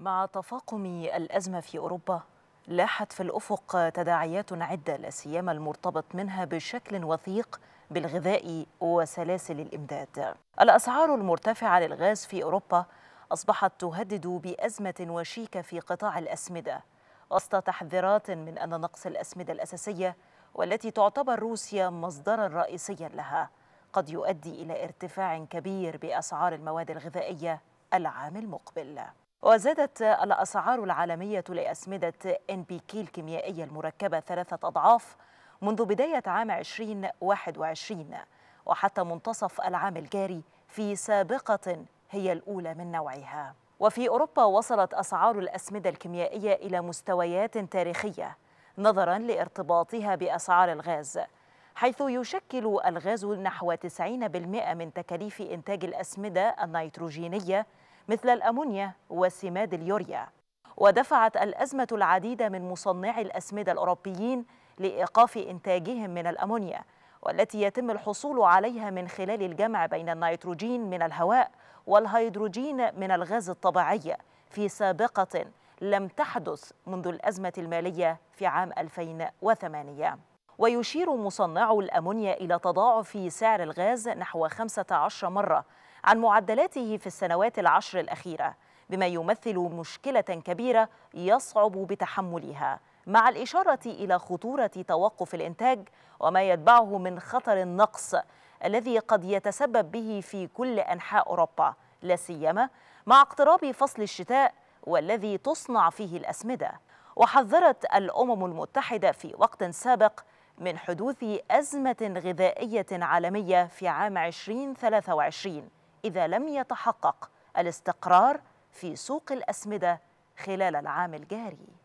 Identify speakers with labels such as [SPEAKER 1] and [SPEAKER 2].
[SPEAKER 1] مع تفاقم الأزمة في أوروبا لاحت في الأفق تداعيات عدة لاسيما المرتبط منها بشكل وثيق بالغذاء وسلاسل الإمداد. الأسعار المرتفعة للغاز في أوروبا أصبحت تهدد بأزمة وشيكة في قطاع الأسمدة وسط تحذيرات من أن نقص الأسمدة الأساسية والتي تعتبر روسيا مصدرا رئيسيا لها قد يؤدي إلى ارتفاع كبير بأسعار المواد الغذائية العام المقبل وزادت الأسعار العالمية لأسمدة NPK الكيميائية المركبة ثلاثة أضعاف منذ بداية عام 2021 وحتى منتصف العام الجاري في سابقة هي الأولى من نوعها وفي أوروبا وصلت أسعار الأسمدة الكيميائية إلى مستويات تاريخية نظراً لارتباطها بأسعار الغاز حيث يشكل الغاز نحو 90% من تكاليف إنتاج الأسمدة النيتروجينية مثل الأمونيا وسماد اليوريا ودفعت الأزمة العديد من مصنعي الأسمدة الأوروبيين لإيقاف إنتاجهم من الأمونيا والتي يتم الحصول عليها من خلال الجمع بين النيتروجين من الهواء والهيدروجين من الغاز الطبيعي في سابقة لم تحدث منذ الأزمة المالية في عام 2008 ويشير مصنعو الأمونيا إلى تضاعف سعر الغاز نحو 15 مرة عن معدلاته في السنوات العشر الأخيرة بما يمثل مشكلة كبيرة يصعب بتحملها مع الإشارة إلى خطورة توقف الإنتاج وما يتبعه من خطر النقص الذي قد يتسبب به في كل أنحاء أوروبا لا سيما مع اقتراب فصل الشتاء والذي تصنع فيه الأسمدة وحذرت الأمم المتحدة في وقت سابق من حدوث أزمة غذائية عالمية في عام 2023 إذا لم يتحقق الاستقرار في سوق الأسمدة خلال العام الجاري